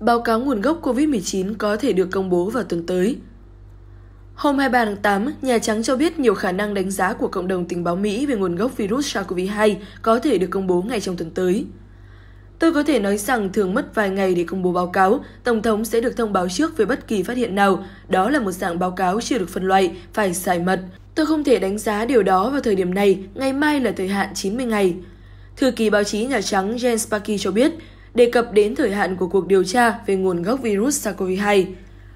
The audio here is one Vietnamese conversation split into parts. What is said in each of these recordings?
Báo cáo nguồn gốc COVID-19 có thể được công bố vào tuần tới. Hôm 23 tháng 8, Nhà Trắng cho biết nhiều khả năng đánh giá của cộng đồng tình báo Mỹ về nguồn gốc virus SARS-CoV-2 có thể được công bố ngay trong tuần tới. Tôi có thể nói rằng thường mất vài ngày để công bố báo cáo, Tổng thống sẽ được thông báo trước về bất kỳ phát hiện nào. Đó là một dạng báo cáo chưa được phân loại, phải giải mật. Tôi không thể đánh giá điều đó vào thời điểm này, ngày mai là thời hạn 90 ngày. Thư ký báo chí Nhà Trắng Jen Psaki cho biết, đề cập đến thời hạn của cuộc điều tra về nguồn gốc virus SARS-CoV-2.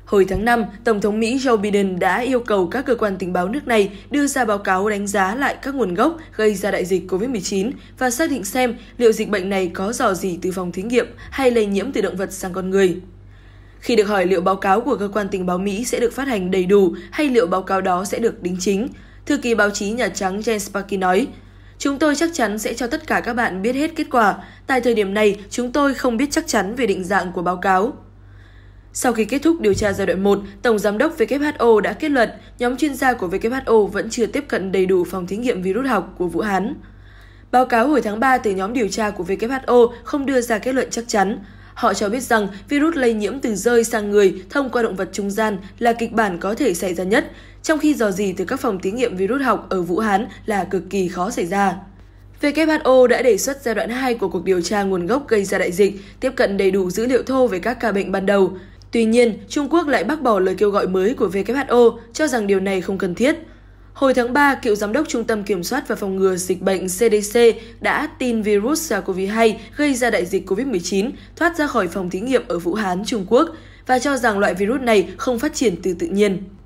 Hồi tháng 5, Tổng thống Mỹ Joe Biden đã yêu cầu các cơ quan tình báo nước này đưa ra báo cáo đánh giá lại các nguồn gốc gây ra đại dịch COVID-19 và xác định xem liệu dịch bệnh này có dò gì từ phòng thí nghiệm hay lây nhiễm từ động vật sang con người. Khi được hỏi liệu báo cáo của cơ quan tình báo Mỹ sẽ được phát hành đầy đủ hay liệu báo cáo đó sẽ được đính chính, thư ký báo chí Nhà Trắng Jane Psaki nói – Chúng tôi chắc chắn sẽ cho tất cả các bạn biết hết kết quả. Tại thời điểm này, chúng tôi không biết chắc chắn về định dạng của báo cáo. Sau khi kết thúc điều tra giai đoạn 1, Tổng Giám đốc WHO đã kết luận nhóm chuyên gia của WHO vẫn chưa tiếp cận đầy đủ phòng thí nghiệm virus học của Vũ Hán. Báo cáo hồi tháng 3 từ nhóm điều tra của WHO không đưa ra kết luận chắc chắn. Họ cho biết rằng virus lây nhiễm từ rơi sang người thông qua động vật trung gian là kịch bản có thể xảy ra nhất, trong khi dò dỉ từ các phòng thí nghiệm virus học ở Vũ Hán là cực kỳ khó xảy ra. WHO đã đề xuất giai đoạn 2 của cuộc điều tra nguồn gốc gây ra đại dịch, tiếp cận đầy đủ dữ liệu thô về các ca bệnh ban đầu. Tuy nhiên, Trung Quốc lại bác bỏ lời kêu gọi mới của WHO, cho rằng điều này không cần thiết. Hồi tháng 3, cựu giám đốc Trung tâm Kiểm soát và Phòng ngừa Dịch bệnh CDC đã tin virus SARS-CoV-2 gây ra đại dịch COVID-19 thoát ra khỏi phòng thí nghiệm ở Vũ Hán, Trung Quốc và cho rằng loại virus này không phát triển từ tự nhiên.